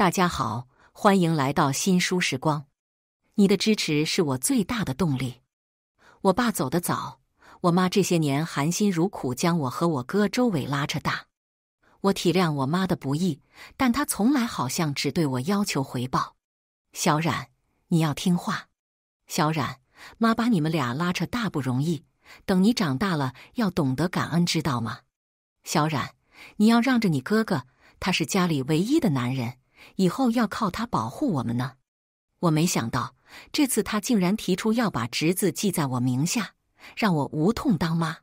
大家好，欢迎来到新书时光。你的支持是我最大的动力。我爸走得早，我妈这些年含辛茹苦将我和我哥周伟拉扯大。我体谅我妈的不易，但她从来好像只对我要求回报。小冉，你要听话。小冉，妈把你们俩拉扯大不容易，等你长大了要懂得感恩，知道吗？小冉，你要让着你哥哥，他是家里唯一的男人。以后要靠他保护我们呢。我没想到这次他竟然提出要把侄子记在我名下，让我无痛当妈。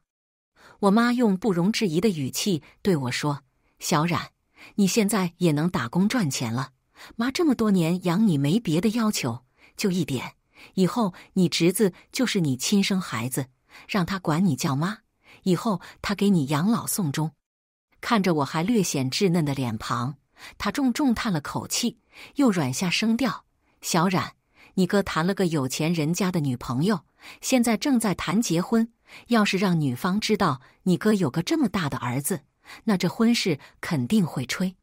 我妈用不容置疑的语气对我说：“小冉，你现在也能打工赚钱了。妈这么多年养你，没别的要求，就一点：以后你侄子就是你亲生孩子，让他管你叫妈。以后他给你养老送终。”看着我还略显稚嫩的脸庞。他重重叹了口气，又软下声调：“小冉，你哥谈了个有钱人家的女朋友，现在正在谈结婚。要是让女方知道你哥有个这么大的儿子，那这婚事肯定会吹。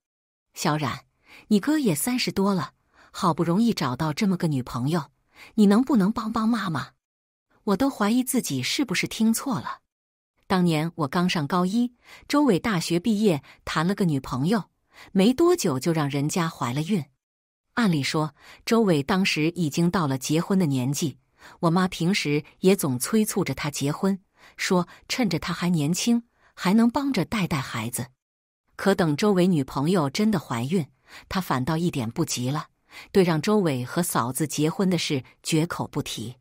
小冉，你哥也三十多了，好不容易找到这么个女朋友，你能不能帮帮妈妈？我都怀疑自己是不是听错了。当年我刚上高一，周伟大学毕业，谈了个女朋友。”没多久就让人家怀了孕。按理说，周伟当时已经到了结婚的年纪，我妈平时也总催促着他结婚，说趁着他还年轻，还能帮着带带孩子。可等周伟女朋友真的怀孕，他反倒一点不急了，对让周伟和嫂子结婚的事绝口不提。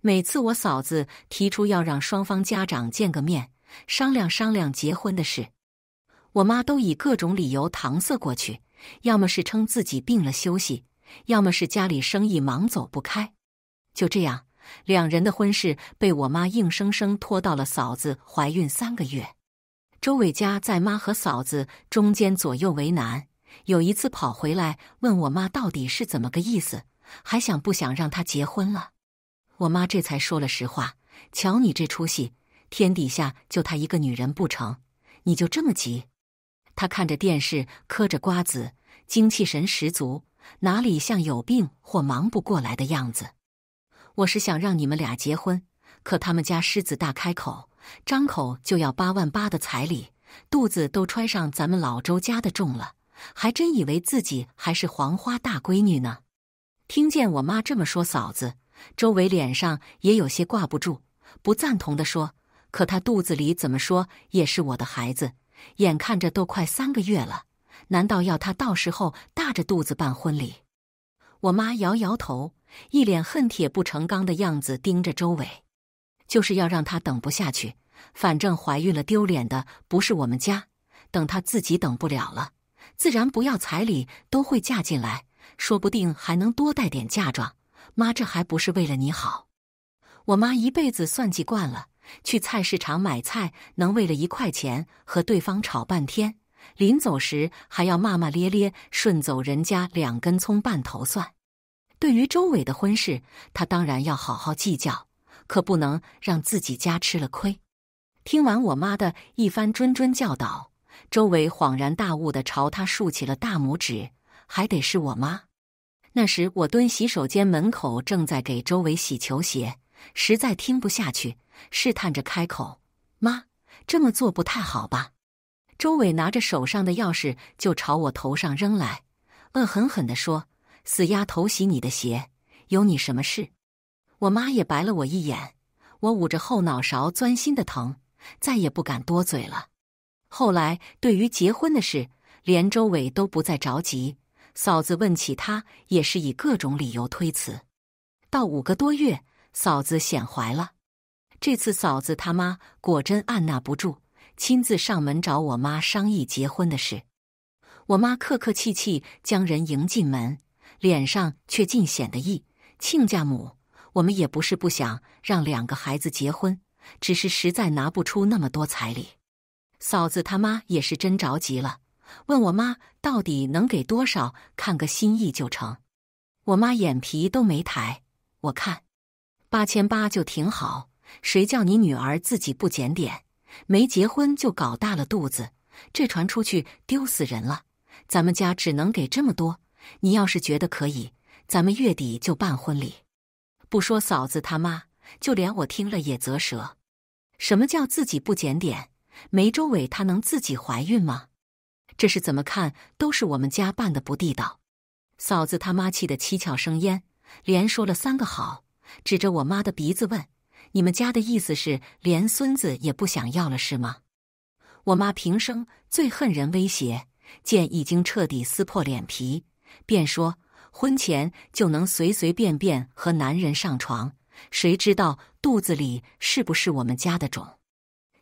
每次我嫂子提出要让双方家长见个面，商量商量结婚的事。我妈都以各种理由搪塞过去，要么是称自己病了休息，要么是家里生意忙走不开。就这样，两人的婚事被我妈硬生生拖到了嫂子怀孕三个月。周伟家在妈和嫂子中间左右为难，有一次跑回来问我妈到底是怎么个意思，还想不想让他结婚了。我妈这才说了实话：“瞧你这出息，天底下就他一个女人不成？你就这么急？”他看着电视，嗑着瓜子，精气神十足，哪里像有病或忙不过来的样子？我是想让你们俩结婚，可他们家狮子大开口，张口就要八万八的彩礼，肚子都揣上咱们老周家的重了，还真以为自己还是黄花大闺女呢。听见我妈这么说，嫂子周围脸上也有些挂不住，不赞同的说：“可她肚子里怎么说也是我的孩子。”眼看着都快三个月了，难道要她到时候大着肚子办婚礼？我妈摇摇头，一脸恨铁不成钢的样子，盯着周伟，就是要让他等不下去。反正怀孕了丢脸的不是我们家，等他自己等不了了，自然不要彩礼都会嫁进来，说不定还能多带点嫁妆。妈，这还不是为了你好？我妈一辈子算计惯了。去菜市场买菜，能为了一块钱和对方吵半天，临走时还要骂骂咧咧，顺走人家两根葱半头蒜。对于周伟的婚事，他当然要好好计较，可不能让自己家吃了亏。听完我妈的一番谆谆教导，周伟恍然大悟地朝她竖起了大拇指。还得是我妈。那时我蹲洗手间门口，正在给周伟洗球鞋。实在听不下去，试探着开口：“妈，这么做不太好吧？”周伟拿着手上的钥匙就朝我头上扔来，恶狠狠的说：“死丫头，洗你的鞋，有你什么事？”我妈也白了我一眼，我捂着后脑勺，钻心的疼，再也不敢多嘴了。后来，对于结婚的事，连周伟都不再着急，嫂子问起他，也是以各种理由推辞。到五个多月。嫂子显怀了，这次嫂子他妈果真按捺不住，亲自上门找我妈商议结婚的事。我妈客客气气将人迎进门，脸上却尽显得意。亲家母，我们也不是不想让两个孩子结婚，只是实在拿不出那么多彩礼。嫂子他妈也是真着急了，问我妈到底能给多少，看个心意就成。我妈眼皮都没抬，我看。八千八就挺好，谁叫你女儿自己不检点，没结婚就搞大了肚子，这传出去丢死人了。咱们家只能给这么多，你要是觉得可以，咱们月底就办婚礼。不说嫂子他妈，就连我听了也啧舌。什么叫自己不检点？没周伟他能自己怀孕吗？这是怎么看都是我们家办的不地道。嫂子他妈气得七窍生烟，连说了三个好。指着我妈的鼻子问：“你们家的意思是连孙子也不想要了是吗？”我妈平生最恨人威胁，见已经彻底撕破脸皮，便说：“婚前就能随随便便和男人上床，谁知道肚子里是不是我们家的种？”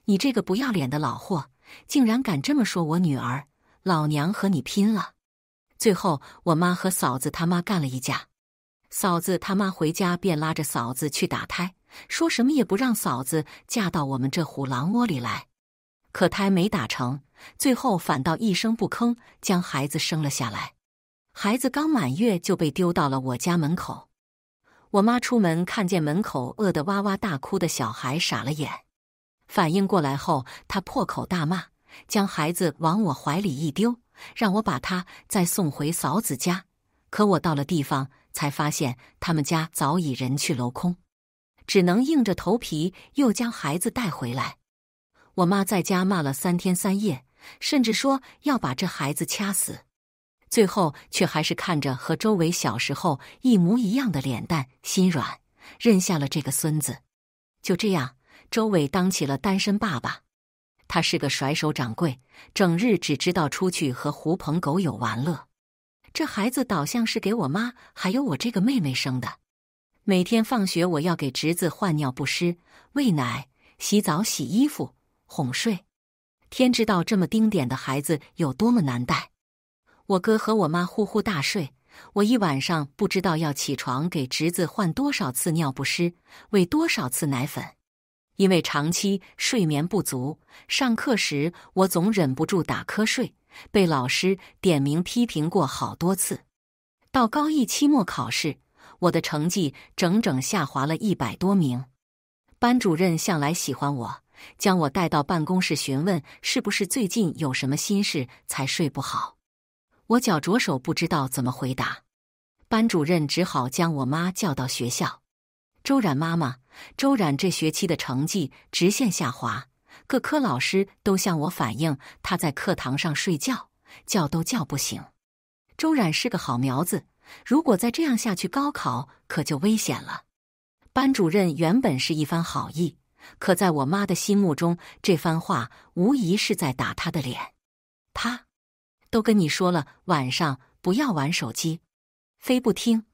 你这个不要脸的老货，竟然敢这么说我女儿！老娘和你拼了！最后，我妈和嫂子他妈干了一架。嫂子他妈回家便拉着嫂子去打胎，说什么也不让嫂子嫁到我们这虎狼窝里来。可胎没打成，最后反倒一声不吭将孩子生了下来。孩子刚满月就被丢到了我家门口。我妈出门看见门口饿得哇哇大哭的小孩，傻了眼。反应过来后，她破口大骂，将孩子往我怀里一丢，让我把他再送回嫂子家。可我到了地方。才发现他们家早已人去楼空，只能硬着头皮又将孩子带回来。我妈在家骂了三天三夜，甚至说要把这孩子掐死，最后却还是看着和周伟小时候一模一样的脸蛋，心软认下了这个孙子。就这样，周伟当起了单身爸爸。他是个甩手掌柜，整日只知道出去和狐朋狗友玩乐。这孩子倒像是给我妈还有我这个妹妹生的。每天放学，我要给侄子换尿不湿、喂奶、洗澡、洗衣服、哄睡。天知道这么丁点的孩子有多么难带。我哥和我妈呼呼大睡，我一晚上不知道要起床给侄子换多少次尿不湿，喂多少次奶粉。因为长期睡眠不足，上课时我总忍不住打瞌睡。被老师点名批评过好多次，到高一期末考试，我的成绩整整下滑了一百多名。班主任向来喜欢我，将我带到办公室询问，是不是最近有什么心事才睡不好。我脚着手，不知道怎么回答。班主任只好将我妈叫到学校。周冉妈妈，周冉这学期的成绩直线下滑。各科老师都向我反映，他在课堂上睡觉，叫都叫不醒。周冉是个好苗子，如果再这样下去，高考可就危险了。班主任原本是一番好意，可在我妈的心目中，这番话无疑是在打他的脸。他都跟你说了，晚上不要玩手机，非不听。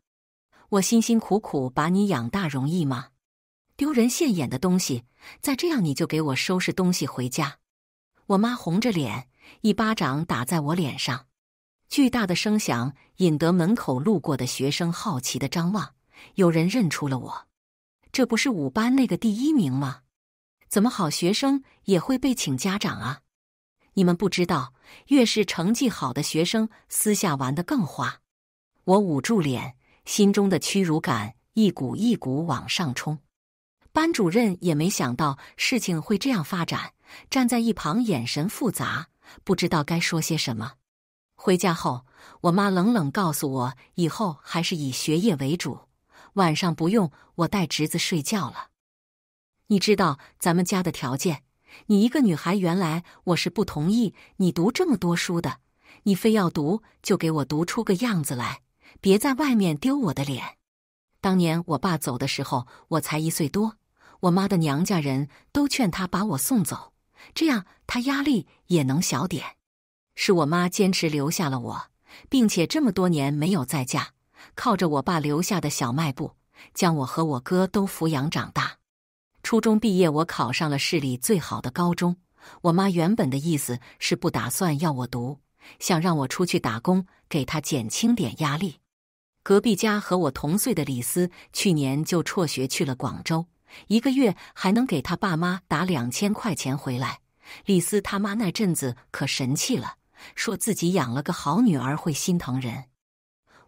我辛辛苦苦把你养大，容易吗？丢人现眼的东西！再这样，你就给我收拾东西回家！我妈红着脸，一巴掌打在我脸上，巨大的声响引得门口路过的学生好奇的张望。有人认出了我，这不是五班那个第一名吗？怎么好学生也会被请家长啊？你们不知道，越是成绩好的学生，私下玩的更花。我捂住脸，心中的屈辱感一股一股往上冲。班主任也没想到事情会这样发展，站在一旁眼神复杂，不知道该说些什么。回家后，我妈冷冷告诉我：“以后还是以学业为主，晚上不用我带侄子睡觉了。你知道咱们家的条件，你一个女孩，原来我是不同意你读这么多书的。你非要读，就给我读出个样子来，别在外面丢我的脸。当年我爸走的时候，我才一岁多。”我妈的娘家人都劝她把我送走，这样她压力也能小点。是我妈坚持留下了我，并且这么多年没有再嫁，靠着我爸留下的小卖部，将我和我哥都抚养长大。初中毕业，我考上了市里最好的高中。我妈原本的意思是不打算要我读，想让我出去打工，给她减轻点压力。隔壁家和我同岁的李思，去年就辍学去了广州。一个月还能给他爸妈打两千块钱回来，李斯他妈那阵子可神气了，说自己养了个好女儿会心疼人。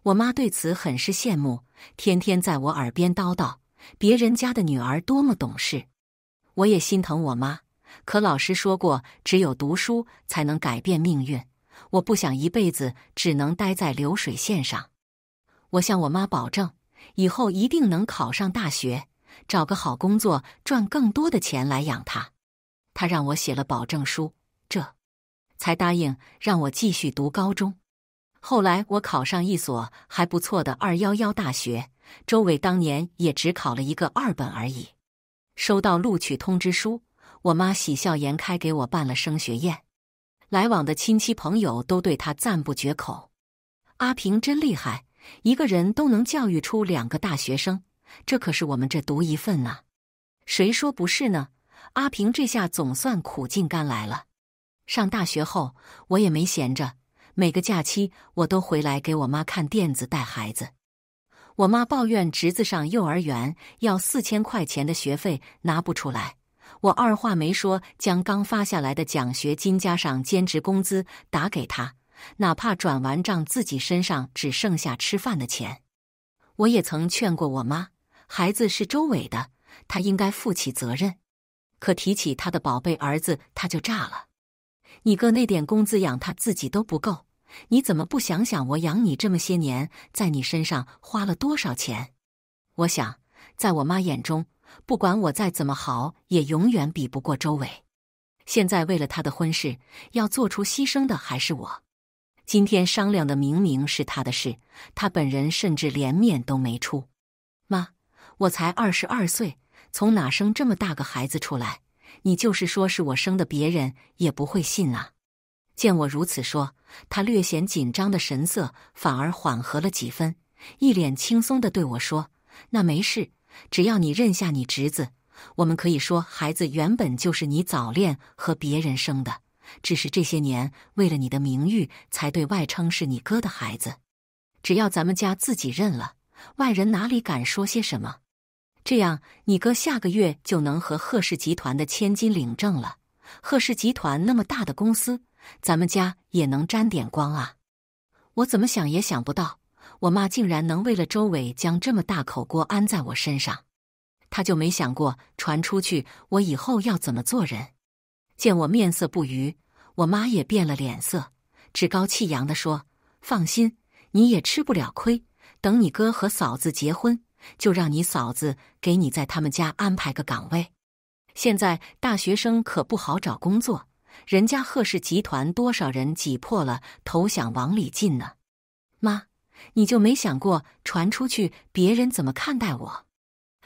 我妈对此很是羡慕，天天在我耳边叨叨别人家的女儿多么懂事。我也心疼我妈，可老师说过，只有读书才能改变命运。我不想一辈子只能待在流水线上。我向我妈保证，以后一定能考上大学。找个好工作，赚更多的钱来养他。他让我写了保证书，这才答应让我继续读高中。后来我考上一所还不错的二幺幺大学，周伟当年也只考了一个二本而已。收到录取通知书，我妈喜笑颜开，给我办了升学宴。来往的亲戚朋友都对他赞不绝口：“阿平真厉害，一个人都能教育出两个大学生。”这可是我们这独一份啊！谁说不是呢？阿平这下总算苦尽甘来了。上大学后，我也没闲着，每个假期我都回来给我妈看店子、带孩子。我妈抱怨侄子上幼儿园要四千块钱的学费拿不出来，我二话没说，将刚发下来的奖学金加上兼职工资打给她，哪怕转完账自己身上只剩下吃饭的钱，我也曾劝过我妈。孩子是周伟的，他应该负起责任。可提起他的宝贝儿子，他就炸了。你哥那点工资养他自己都不够，你怎么不想想我养你这么些年，在你身上花了多少钱？我想，在我妈眼中，不管我再怎么好，也永远比不过周伟。现在为了他的婚事，要做出牺牲的还是我。今天商量的明明是他的事，他本人甚至连面都没出。我才二十二岁，从哪生这么大个孩子出来？你就是说是我生的，别人也不会信啊！见我如此说，他略显紧张的神色反而缓和了几分，一脸轻松的对我说：“那没事，只要你认下你侄子，我们可以说孩子原本就是你早恋和别人生的，只是这些年为了你的名誉才对外称是你哥的孩子。只要咱们家自己认了，外人哪里敢说些什么？”这样，你哥下个月就能和贺氏集团的千金领证了。贺氏集团那么大的公司，咱们家也能沾点光啊！我怎么想也想不到，我妈竟然能为了周伟将这么大口锅安在我身上。她就没想过，传出去我以后要怎么做人？见我面色不愉，我妈也变了脸色，趾高气扬的说：“放心，你也吃不了亏。等你哥和嫂子结婚。”就让你嫂子给你在他们家安排个岗位。现在大学生可不好找工作，人家贺氏集团多少人挤破了头想往里进呢。妈，你就没想过传出去别人怎么看待我？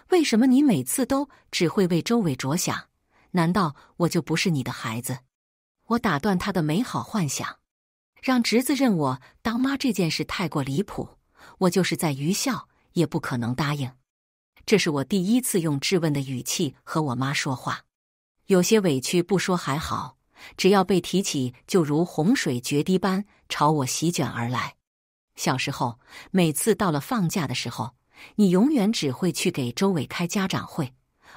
为什么你每次都只会为周伟着想？难道我就不是你的孩子？我打断他的美好幻想，让侄子认我当妈这件事太过离谱，我就是在愚孝。也不可能答应。这是我第一次用质问的语气和我妈说话，有些委屈不说还好，只要被提起，就如洪水决堤般朝我席卷而来。小时候，每次到了放假的时候，你永远只会去给周伟开家长会，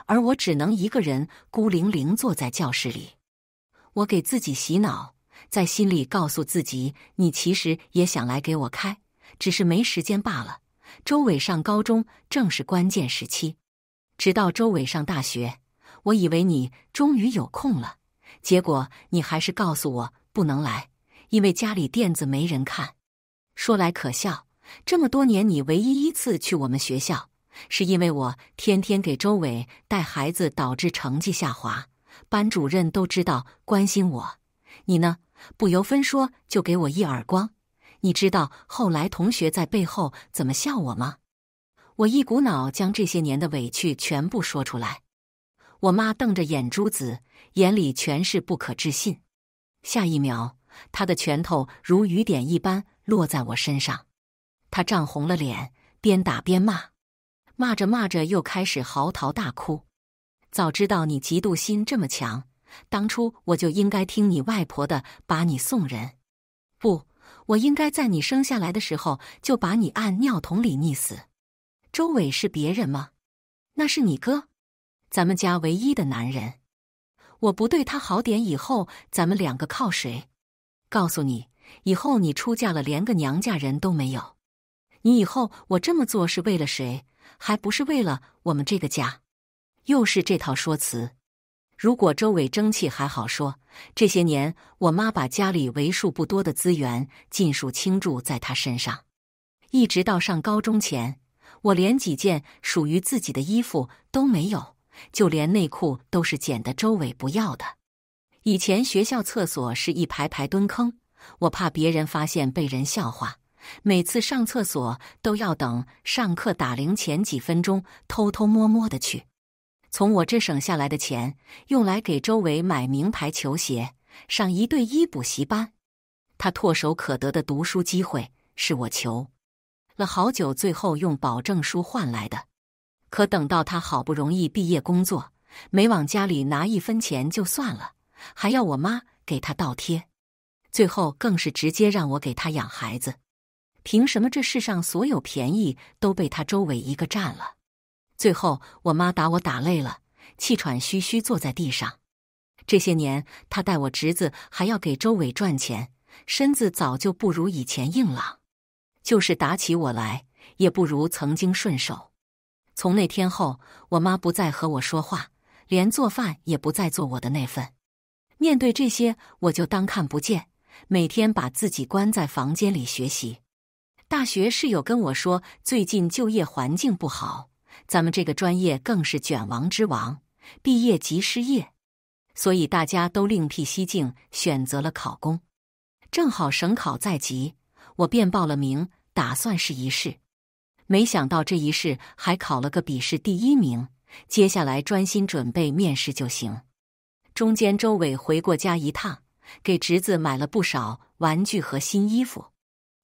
而我只能一个人孤零零坐在教室里。我给自己洗脑，在心里告诉自己，你其实也想来给我开，只是没时间罢了。周伟上高中正是关键时期，直到周伟上大学，我以为你终于有空了，结果你还是告诉我不能来，因为家里店子没人看。说来可笑，这么多年你唯一一次去我们学校，是因为我天天给周伟带孩子，导致成绩下滑，班主任都知道关心我，你呢？不由分说就给我一耳光。你知道后来同学在背后怎么笑我吗？我一股脑将这些年的委屈全部说出来。我妈瞪着眼珠子，眼里全是不可置信。下一秒，她的拳头如雨点一般落在我身上，她涨红了脸，边打边骂，骂着骂着又开始嚎啕大哭。早知道你嫉妒心这么强，当初我就应该听你外婆的，把你送人。不。我应该在你生下来的时候就把你按尿桶里溺死。周伟是别人吗？那是你哥，咱们家唯一的男人。我不对他好点，以后咱们两个靠谁？告诉你，以后你出嫁了，连个娘家人都没有。你以后我这么做是为了谁？还不是为了我们这个家？又是这套说辞。如果周伟争气还好说，这些年我妈把家里为数不多的资源尽数倾注在他身上，一直到上高中前，我连几件属于自己的衣服都没有，就连内裤都是捡的周伟不要的。以前学校厕所是一排排蹲坑，我怕别人发现被人笑话，每次上厕所都要等上课打铃前几分钟偷偷摸摸的去。从我这省下来的钱，用来给周围买名牌球鞋、上一对一补习班。他唾手可得的读书机会，是我求了好久，最后用保证书换来的。可等到他好不容易毕业工作，没往家里拿一分钱就算了，还要我妈给他倒贴。最后更是直接让我给他养孩子。凭什么这世上所有便宜都被他周围一个占了？最后，我妈打我打累了，气喘吁吁坐在地上。这些年，她带我侄子，还要给周伟赚钱，身子早就不如以前硬朗，就是打起我来，也不如曾经顺手。从那天后，我妈不再和我说话，连做饭也不再做我的那份。面对这些，我就当看不见，每天把自己关在房间里学习。大学室友跟我说，最近就业环境不好。咱们这个专业更是卷王之王，毕业即失业，所以大家都另辟蹊径选择了考公。正好省考在即，我便报了名，打算试一试。没想到这一试还考了个笔试第一名，接下来专心准备面试就行。中间周伟回过家一趟，给侄子买了不少玩具和新衣服。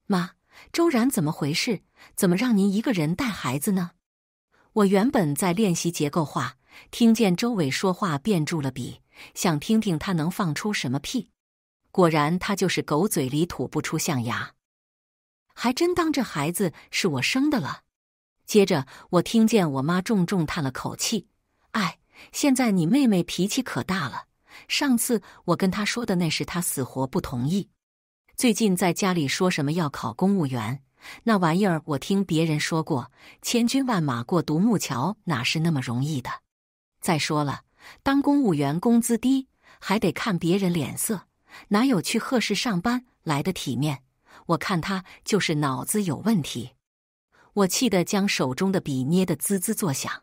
妈，周然怎么回事？怎么让您一个人带孩子呢？我原本在练习结构化，听见周伟说话，便住了笔，想听听他能放出什么屁。果然，他就是狗嘴里吐不出象牙，还真当这孩子是我生的了。接着，我听见我妈重重叹了口气：“哎，现在你妹妹脾气可大了。上次我跟她说的，那是她死活不同意。最近在家里说什么要考公务员。”那玩意儿，我听别人说过，千军万马过独木桥哪是那么容易的？再说了，当公务员工资低，还得看别人脸色，哪有去贺氏上班来的体面？我看他就是脑子有问题。我气得将手中的笔捏得滋滋作响。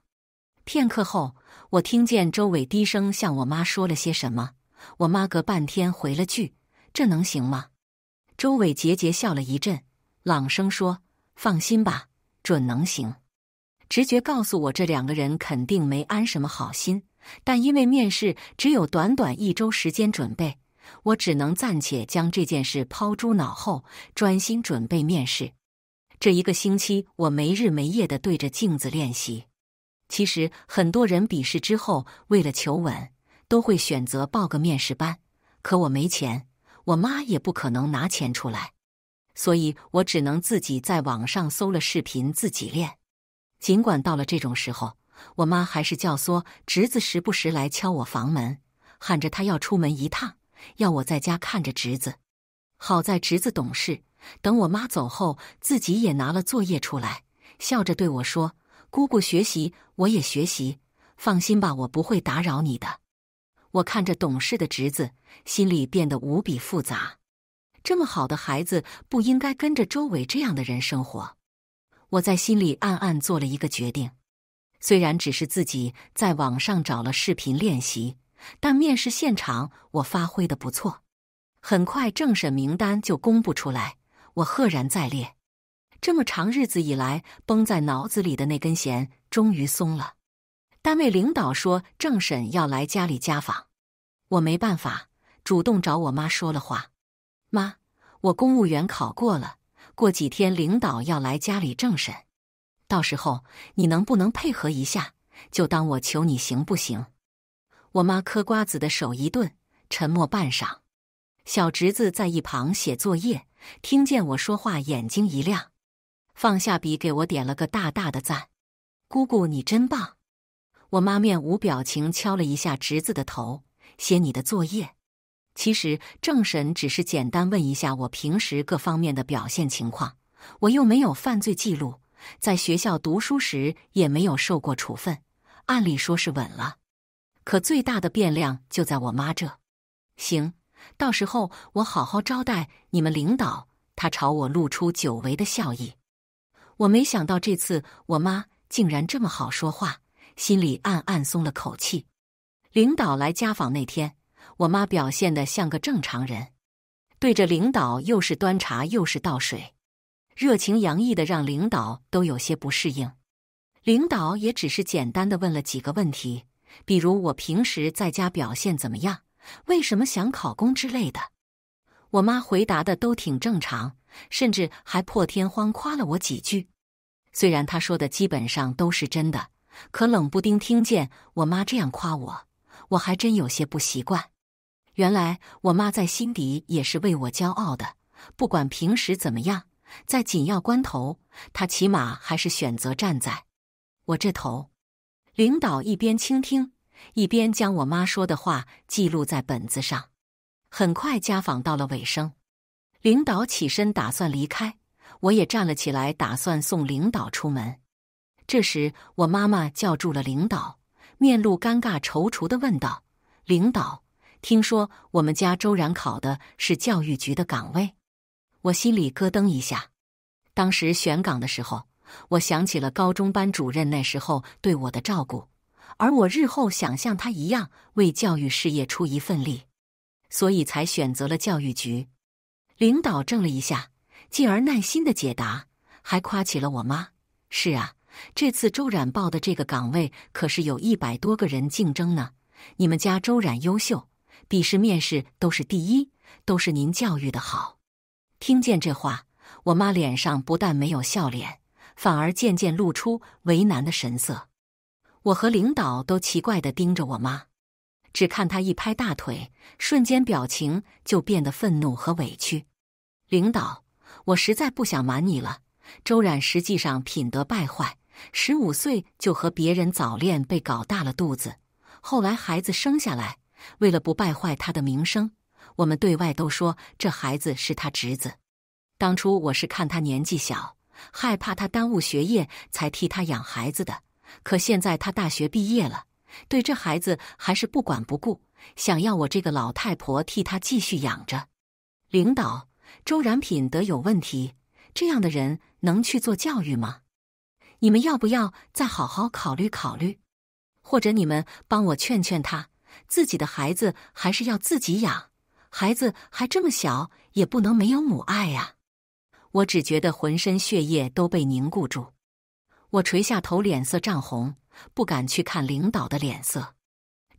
片刻后，我听见周伟低声向我妈说了些什么，我妈隔半天回了句：“这能行吗？”周伟桀桀笑了一阵。朗声说：“放心吧，准能行。”直觉告诉我，这两个人肯定没安什么好心。但因为面试只有短短一周时间准备，我只能暂且将这件事抛诸脑后，专心准备面试。这一个星期，我没日没夜的对着镜子练习。其实很多人笔试之后，为了求稳，都会选择报个面试班。可我没钱，我妈也不可能拿钱出来。所以我只能自己在网上搜了视频自己练。尽管到了这种时候，我妈还是教唆侄子时不时来敲我房门，喊着他要出门一趟，要我在家看着侄子。好在侄子懂事，等我妈走后，自己也拿了作业出来，笑着对我说：“姑姑学习，我也学习。放心吧，我不会打扰你的。”我看着懂事的侄子，心里变得无比复杂。这么好的孩子不应该跟着周伟这样的人生活。我在心里暗暗做了一个决定，虽然只是自己在网上找了视频练习，但面试现场我发挥的不错。很快，政审名单就公布出来，我赫然在列。这么长日子以来绷在脑子里的那根弦终于松了。单位领导说政审要来家里家访，我没办法，主动找我妈说了话。妈，我公务员考过了，过几天领导要来家里政审，到时候你能不能配合一下？就当我求你行不行？我妈嗑瓜子的手一顿，沉默半晌。小侄子在一旁写作业，听见我说话，眼睛一亮，放下笔给我点了个大大的赞。姑姑你真棒！我妈面无表情，敲了一下侄子的头，写你的作业。其实，政审只是简单问一下我平时各方面的表现情况。我又没有犯罪记录，在学校读书时也没有受过处分，按理说是稳了。可最大的变量就在我妈这。行，到时候我好好招待你们领导。他朝我露出久违的笑意。我没想到这次我妈竟然这么好说话，心里暗暗松了口气。领导来家访那天。我妈表现的像个正常人，对着领导又是端茶又是倒水，热情洋溢的让领导都有些不适应。领导也只是简单的问了几个问题，比如我平时在家表现怎么样，为什么想考公之类的。我妈回答的都挺正常，甚至还破天荒夸了我几句。虽然她说的基本上都是真的，可冷不丁听见我妈这样夸我，我还真有些不习惯。原来我妈在心底也是为我骄傲的，不管平时怎么样，在紧要关头，她起码还是选择站在我这头。领导一边倾听，一边将我妈说的话记录在本子上。很快家访到了尾声，领导起身打算离开，我也站了起来，打算送领导出门。这时，我妈妈叫住了领导，面露尴尬、踌躇的问道：“领导。”听说我们家周然考的是教育局的岗位，我心里咯噔一下。当时选岗的时候，我想起了高中班主任那时候对我的照顾，而我日后想像他一样为教育事业出一份力，所以才选择了教育局。领导怔了一下，继而耐心的解答，还夸起了我妈：“是啊，这次周冉报的这个岗位可是有一百多个人竞争呢。你们家周冉优秀。”笔试、面试都是第一，都是您教育的好。听见这话，我妈脸上不但没有笑脸，反而渐渐露出为难的神色。我和领导都奇怪的盯着我妈，只看她一拍大腿，瞬间表情就变得愤怒和委屈。领导，我实在不想瞒你了。周冉实际上品德败坏，十五岁就和别人早恋，被搞大了肚子，后来孩子生下来。为了不败坏他的名声，我们对外都说这孩子是他侄子。当初我是看他年纪小，害怕他耽误学业，才替他养孩子的。可现在他大学毕业了，对这孩子还是不管不顾，想要我这个老太婆替他继续养着。领导，周然品德有问题，这样的人能去做教育吗？你们要不要再好好考虑考虑？或者你们帮我劝劝他？自己的孩子还是要自己养，孩子还这么小，也不能没有母爱呀。我只觉得浑身血液都被凝固住，我垂下头，脸色涨红，不敢去看领导的脸色。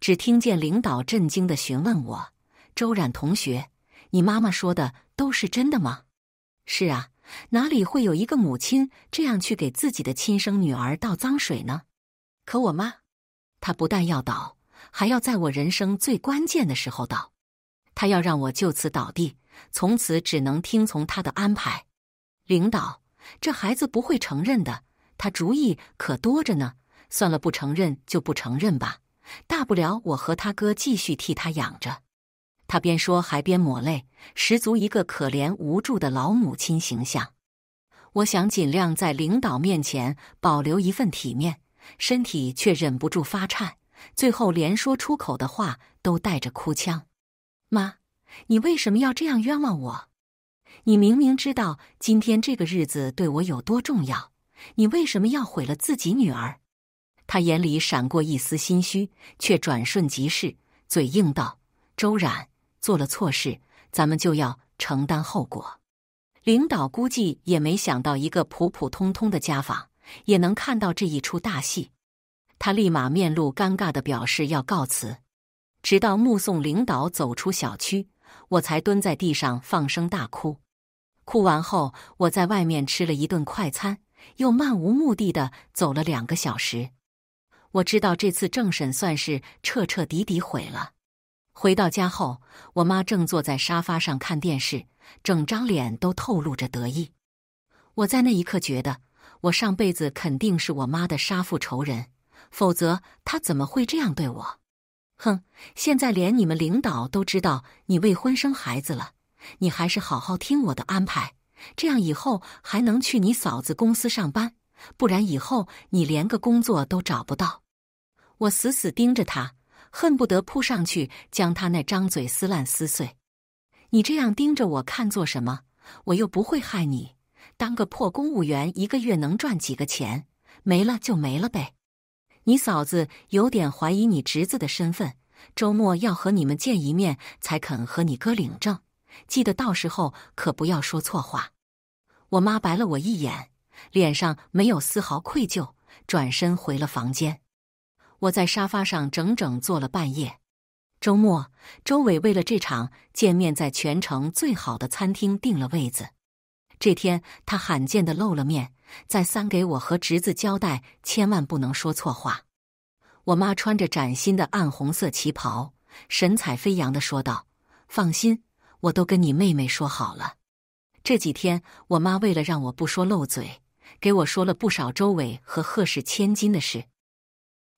只听见领导震惊的询问我：“周冉同学，你妈妈说的都是真的吗？”“是啊，哪里会有一个母亲这样去给自己的亲生女儿倒脏水呢？”“可我妈，她不但要倒。”还要在我人生最关键的时候倒，他要让我就此倒地，从此只能听从他的安排。领导，这孩子不会承认的，他主意可多着呢。算了，不承认就不承认吧，大不了我和他哥继续替他养着。他边说还边抹泪，十足一个可怜无助的老母亲形象。我想尽量在领导面前保留一份体面，身体却忍不住发颤。最后，连说出口的话都带着哭腔：“妈，你为什么要这样冤枉我？你明明知道今天这个日子对我有多重要，你为什么要毁了自己女儿？”他眼里闪过一丝心虚，却转瞬即逝，嘴硬道：“周冉做了错事，咱们就要承担后果。”领导估计也没想到，一个普普通通的家访，也能看到这一出大戏。他立马面露尴尬的表示要告辞，直到目送领导走出小区，我才蹲在地上放声大哭。哭完后，我在外面吃了一顿快餐，又漫无目的的走了两个小时。我知道这次政审算是彻彻底底毁了。回到家后，我妈正坐在沙发上看电视，整张脸都透露着得意。我在那一刻觉得，我上辈子肯定是我妈的杀父仇人。否则他怎么会这样对我？哼！现在连你们领导都知道你未婚生孩子了，你还是好好听我的安排，这样以后还能去你嫂子公司上班。不然以后你连个工作都找不到。我死死盯着他，恨不得扑上去将他那张嘴撕烂撕碎。你这样盯着我看做什么？我又不会害你。当个破公务员，一个月能赚几个钱？没了就没了呗。你嫂子有点怀疑你侄子的身份，周末要和你们见一面才肯和你哥领证。记得到时候可不要说错话。我妈白了我一眼，脸上没有丝毫愧疚，转身回了房间。我在沙发上整整坐了半夜。周末，周伟为了这场见面，在全城最好的餐厅订了位子。这天，他罕见的露了面，再三给我和侄子交代，千万不能说错话。我妈穿着崭新的暗红色旗袍，神采飞扬的说道：“放心，我都跟你妹妹说好了。这几天，我妈为了让我不说漏嘴，给我说了不少周伟和贺氏千金的事。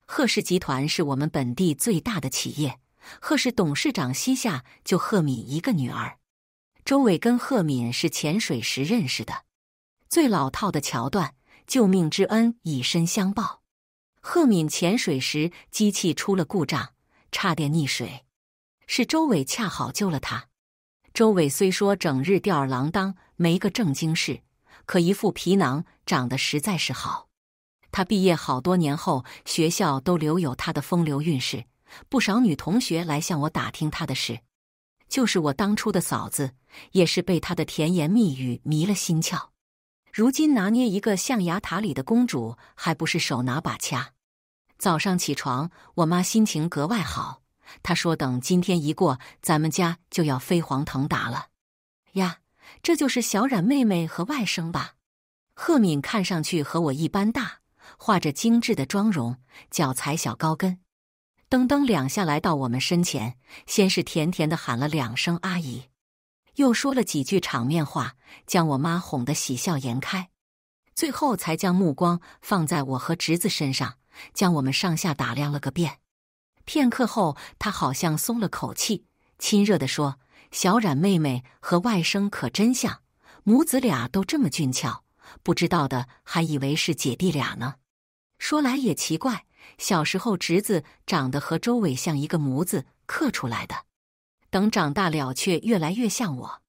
贺氏集团是我们本地最大的企业，贺氏董事长膝下就贺敏一个女儿。”周伟跟贺敏是潜水时认识的，最老套的桥段：救命之恩以身相报。贺敏潜水时机器出了故障，差点溺水，是周伟恰好救了他。周伟虽说整日吊儿郎当，没个正经事，可一副皮囊长得实在是好。他毕业好多年后，学校都留有他的风流韵事，不少女同学来向我打听他的事。就是我当初的嫂子，也是被他的甜言蜜语迷了心窍。如今拿捏一个象牙塔里的公主，还不是手拿把掐？早上起床，我妈心情格外好，她说等今天一过，咱们家就要飞黄腾达了。呀，这就是小冉妹妹和外甥吧？赫敏看上去和我一般大，画着精致的妆容，脚踩小高跟。噔噔两下来到我们身前，先是甜甜的喊了两声“阿姨”，又说了几句场面话，将我妈哄得喜笑颜开，最后才将目光放在我和侄子身上，将我们上下打量了个遍。片刻后，他好像松了口气，亲热地说：“小冉妹妹和外甥可真像，母子俩都这么俊俏，不知道的还以为是姐弟俩呢。”说来也奇怪。小时候，侄子长得和周伟像一个模子刻出来的，等长大了却越来越像我。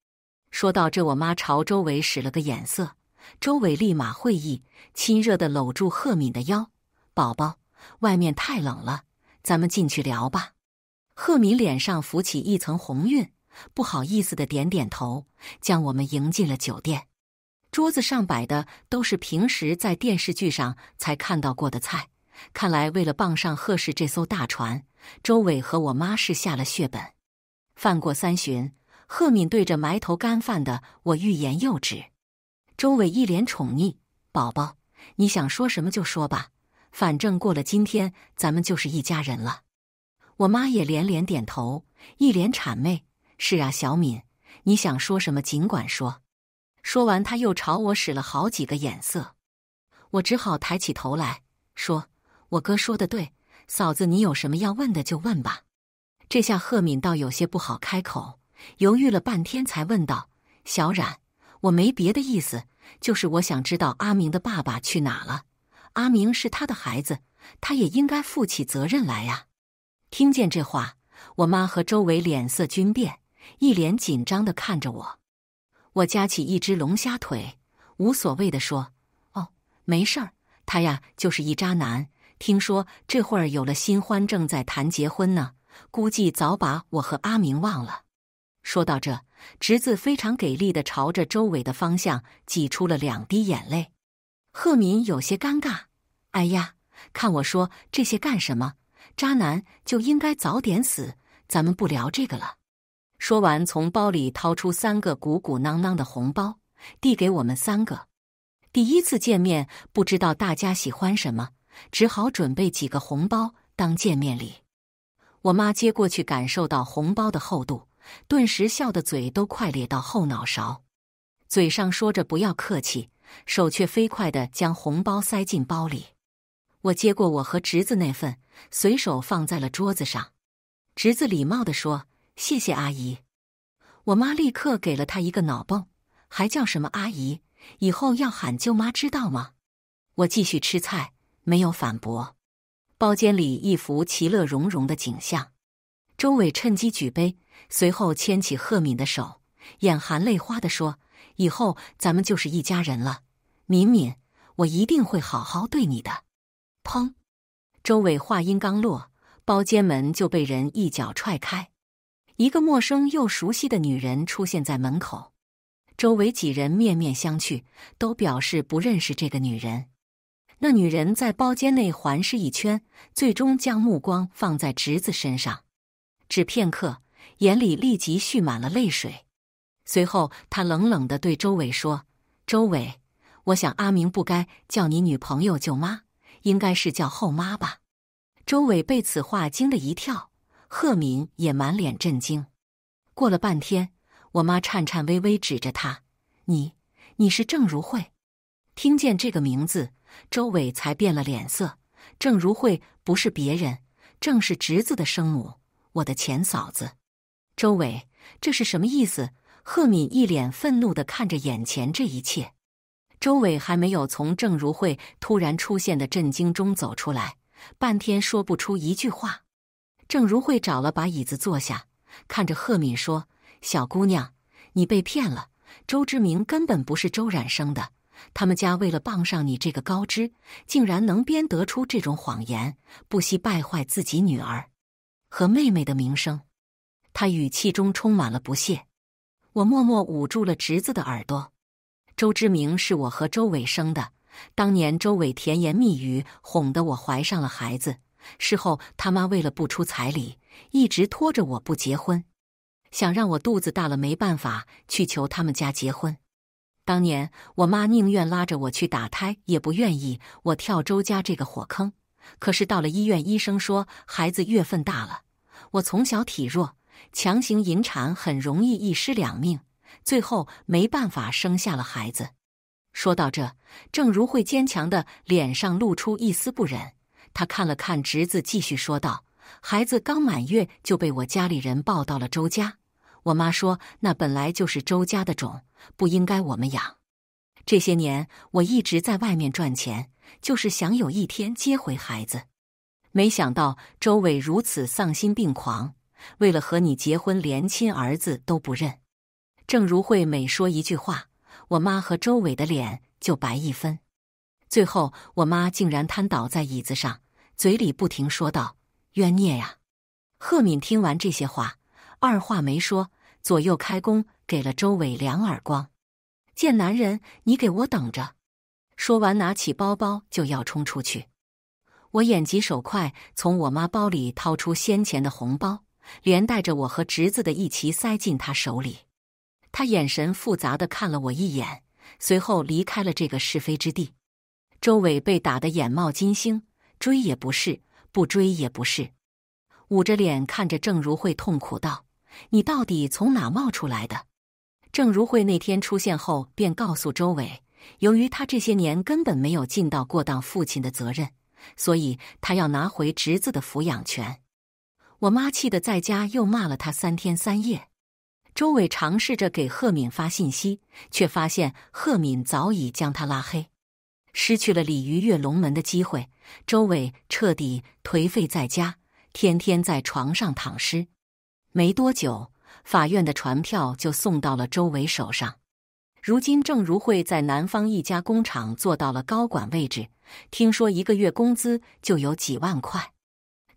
说到这，我妈朝周伟使了个眼色，周伟立马会意，亲热的搂住贺敏的腰：“宝宝，外面太冷了，咱们进去聊吧。”赫敏脸上浮起一层红晕，不好意思的点点头，将我们迎进了酒店。桌子上摆的都是平时在电视剧上才看到过的菜。看来，为了傍上贺氏这艘大船，周伟和我妈是下了血本。饭过三巡，贺敏对着埋头干饭的我欲言又止。周伟一脸宠溺：“宝宝，你想说什么就说吧，反正过了今天，咱们就是一家人了。”我妈也连连点头，一脸谄媚：“是啊，小敏，你想说什么尽管说。”说完，他又朝我使了好几个眼色，我只好抬起头来说。我哥说的对，嫂子，你有什么要问的就问吧。这下贺敏倒有些不好开口，犹豫了半天才问道：“小冉，我没别的意思，就是我想知道阿明的爸爸去哪了。阿明是他的孩子，他也应该负起责任来呀。”听见这话，我妈和周围脸色均变，一脸紧张的看着我。我夹起一只龙虾腿，无所谓的说：“哦，没事儿，他呀就是一渣男。”听说这会儿有了新欢，正在谈结婚呢，估计早把我和阿明忘了。说到这，侄子非常给力的朝着周伟的方向挤出了两滴眼泪。贺敏有些尴尬：“哎呀，看我说这些干什么？渣男就应该早点死。咱们不聊这个了。”说完，从包里掏出三个鼓鼓囊囊的红包，递给我们三个。第一次见面，不知道大家喜欢什么。只好准备几个红包当见面礼。我妈接过去，感受到红包的厚度，顿时笑得嘴都快咧到后脑勺，嘴上说着不要客气，手却飞快地将红包塞进包里。我接过我和侄子那份，随手放在了桌子上。侄子礼貌地说：“谢谢阿姨。”我妈立刻给了他一个脑蹦，还叫什么阿姨？以后要喊舅妈，知道吗？我继续吃菜。没有反驳，包间里一幅其乐融融的景象。周伟趁机举杯，随后牵起贺敏的手，眼含泪花的说：“以后咱们就是一家人了，敏敏，我一定会好好对你的。”砰！周伟话音刚落，包间门就被人一脚踹开，一个陌生又熟悉的女人出现在门口。周围几人面面相觑，都表示不认识这个女人。那女人在包间内环视一圈，最终将目光放在侄子身上，只片刻，眼里立即蓄满了泪水。随后，她冷冷的对周伟说：“周伟，我想阿明不该叫你女朋友舅妈，应该是叫后妈吧。”周伟被此话惊得一跳，贺敏也满脸震惊。过了半天，我妈颤颤巍巍指着他：“你，你是郑如慧。”听见这个名字。周伟才变了脸色，郑如慧不是别人，正是侄子的生母，我的前嫂子。周伟，这是什么意思？贺敏一脸愤怒地看着眼前这一切。周伟还没有从郑如慧突然出现的震惊中走出来，半天说不出一句话。郑如慧找了把椅子坐下，看着贺敏说：“小姑娘，你被骗了，周志明根本不是周冉生的。”他们家为了傍上你这个高枝，竟然能编得出这种谎言，不惜败坏自己女儿和妹妹的名声。他语气中充满了不屑。我默默捂住了侄子的耳朵。周之明是我和周伟生的，当年周伟甜言蜜语哄得我怀上了孩子，事后他妈为了不出彩礼，一直拖着我不结婚，想让我肚子大了没办法去求他们家结婚。当年我妈宁愿拉着我去打胎，也不愿意我跳周家这个火坑。可是到了医院，医生说孩子月份大了，我从小体弱，强行引产很容易一尸两命。最后没办法，生下了孩子。说到这，郑如慧坚强的脸上露出一丝不忍。她看了看侄子，继续说道：“孩子刚满月就被我家里人抱到了周家。”我妈说：“那本来就是周家的种，不应该我们养。这些年我一直在外面赚钱，就是想有一天接回孩子。没想到周伟如此丧心病狂，为了和你结婚，连亲儿子都不认。”郑如慧每说一句话，我妈和周伟的脸就白一分。最后，我妈竟然瘫倒在椅子上，嘴里不停说道：“冤孽呀！”贺敏听完这些话。二话没说，左右开弓给了周伟两耳光。贱男人，你给我等着！说完，拿起包包就要冲出去。我眼疾手快，从我妈包里掏出先前的红包，连带着我和侄子的一齐塞进他手里。他眼神复杂的看了我一眼，随后离开了这个是非之地。周伟被打得眼冒金星，追也不是，不追也不是，捂着脸看着郑如慧，痛苦道。你到底从哪冒出来的？郑如慧那天出现后，便告诉周伟，由于他这些年根本没有尽到过当父亲的责任，所以他要拿回侄子的抚养权。我妈气得在家又骂了他三天三夜。周伟尝试着给贺敏发信息，却发现贺敏早已将他拉黑，失去了鲤鱼跃龙门的机会。周伟彻底颓废在家，天天在床上躺尸。没多久，法院的传票就送到了周伟手上。如今，郑如慧在南方一家工厂做到了高管位置，听说一个月工资就有几万块。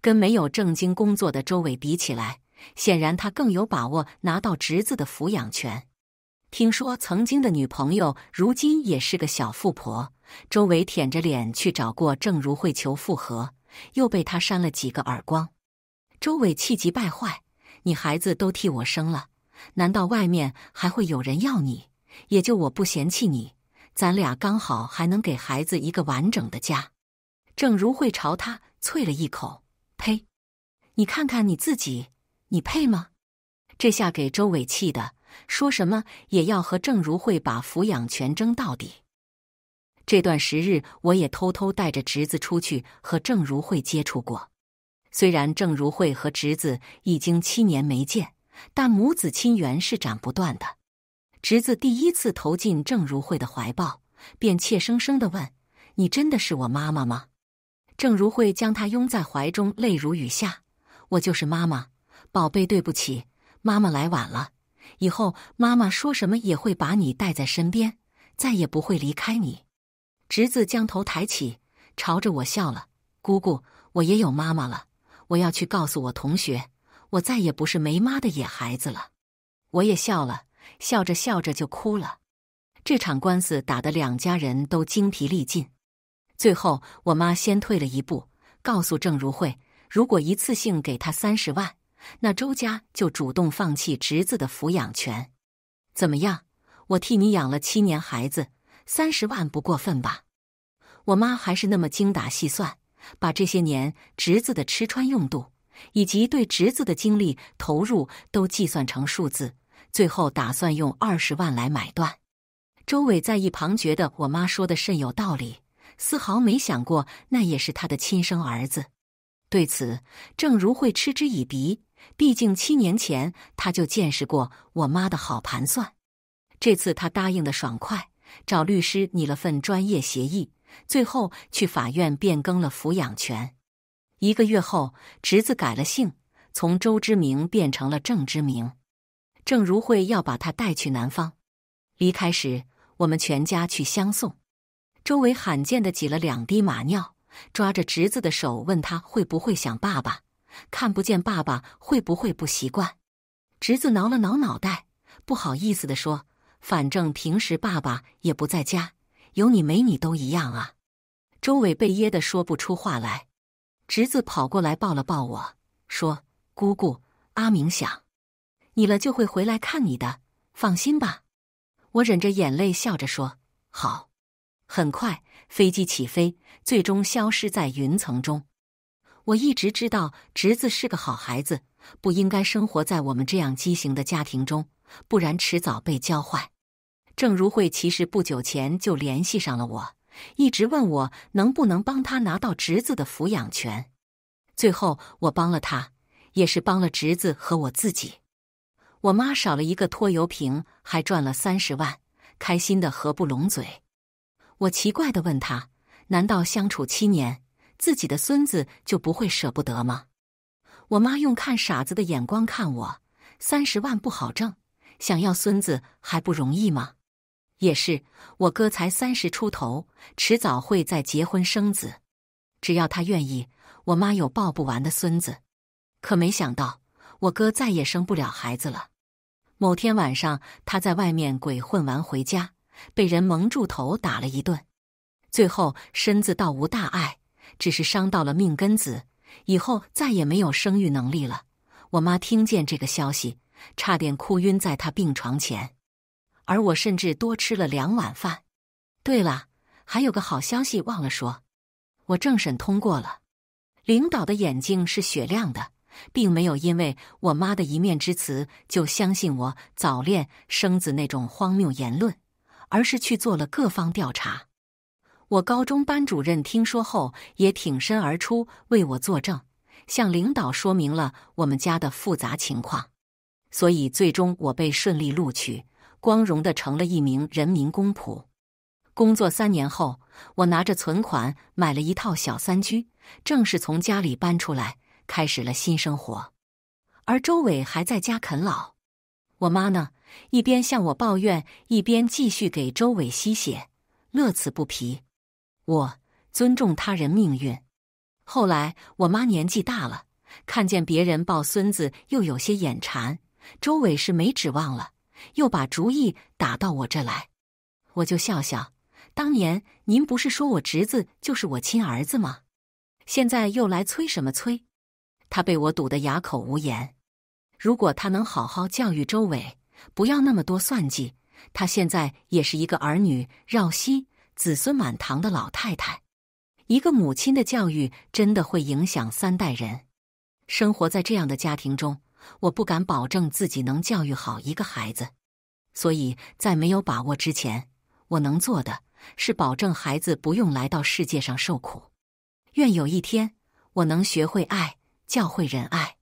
跟没有正经工作的周伟比起来，显然他更有把握拿到侄子的抚养权。听说曾经的女朋友如今也是个小富婆，周伟舔着脸去找过郑如慧求复合，又被他扇了几个耳光。周伟气急败坏。你孩子都替我生了，难道外面还会有人要你？也就我不嫌弃你，咱俩刚好还能给孩子一个完整的家。郑如慧朝他啐了一口：“呸！你看看你自己，你配吗？”这下给周伟气的，说什么也要和郑如慧把抚养权争到底。这段时日，我也偷偷带着侄子出去和郑如慧接触过。虽然郑如慧和侄子已经七年没见，但母子亲缘是斩不断的。侄子第一次投进郑如慧的怀抱，便怯生生的问：“你真的是我妈妈吗？”郑如慧将他拥在怀中，泪如雨下：“我就是妈妈，宝贝，对不起，妈妈来晚了。以后妈妈说什么也会把你带在身边，再也不会离开你。”侄子将头抬起，朝着我笑了：“姑姑，我也有妈妈了。”我要去告诉我同学，我再也不是没妈的野孩子了。我也笑了，笑着笑着就哭了。这场官司打的两家人都精疲力尽，最后我妈先退了一步，告诉郑如慧，如果一次性给她三十万，那周家就主动放弃侄子的抚养权。怎么样？我替你养了七年孩子，三十万不过分吧？我妈还是那么精打细算。把这些年侄子的吃穿用度，以及对侄子的精力投入都计算成数字，最后打算用二十万来买断。周伟在一旁觉得我妈说的甚有道理，丝毫没想过那也是他的亲生儿子。对此，郑如慧嗤之以鼻，毕竟七年前他就见识过我妈的好盘算。这次他答应的爽快，找律师拟了份专业协议。最后去法院变更了抚养权。一个月后，侄子改了姓，从周之明变成了郑之明。郑如慧要把他带去南方。离开时，我们全家去相送。周围罕见的挤了两滴马尿，抓着侄子的手问他会不会想爸爸，看不见爸爸会不会不习惯。侄子挠了挠脑袋，不好意思的说：“反正平时爸爸也不在家。”有你没你都一样啊！周伟被噎得说不出话来。侄子跑过来抱了抱我说：“姑姑，阿明想你了，就会回来看你的，放心吧。”我忍着眼泪笑着说：“好。”很快，飞机起飞，最终消失在云层中。我一直知道侄子是个好孩子，不应该生活在我们这样畸形的家庭中，不然迟早被教坏。郑如慧其实不久前就联系上了我，一直问我能不能帮他拿到侄子的抚养权。最后我帮了他，也是帮了侄子和我自己。我妈少了一个拖油瓶，还赚了三十万，开心的合不拢嘴。我奇怪的问他：“难道相处七年，自己的孙子就不会舍不得吗？”我妈用看傻子的眼光看我：“三十万不好挣，想要孙子还不容易吗？”也是，我哥才三十出头，迟早会再结婚生子。只要他愿意，我妈有抱不完的孙子。可没想到，我哥再也生不了孩子了。某天晚上，他在外面鬼混完回家，被人蒙住头打了一顿，最后身子倒无大碍，只是伤到了命根子，以后再也没有生育能力了。我妈听见这个消息，差点哭晕在他病床前。而我甚至多吃了两碗饭。对了，还有个好消息忘了说，我政审通过了。领导的眼睛是雪亮的，并没有因为我妈的一面之词就相信我早恋生子那种荒谬言论，而是去做了各方调查。我高中班主任听说后也挺身而出为我作证，向领导说明了我们家的复杂情况，所以最终我被顺利录取。光荣的成了一名人民公仆，工作三年后，我拿着存款买了一套小三居，正式从家里搬出来，开始了新生活。而周伟还在家啃老，我妈呢，一边向我抱怨，一边继续给周伟吸血，乐此不疲。我尊重他人命运。后来我妈年纪大了，看见别人抱孙子，又有些眼馋。周伟是没指望了。又把主意打到我这来，我就笑笑。当年您不是说我侄子就是我亲儿子吗？现在又来催什么催？他被我堵得哑口无言。如果他能好好教育周伟，不要那么多算计，他现在也是一个儿女绕膝、子孙满堂的老太太。一个母亲的教育真的会影响三代人。生活在这样的家庭中。我不敢保证自己能教育好一个孩子，所以在没有把握之前，我能做的是保证孩子不用来到世界上受苦。愿有一天我能学会爱，教会仁爱。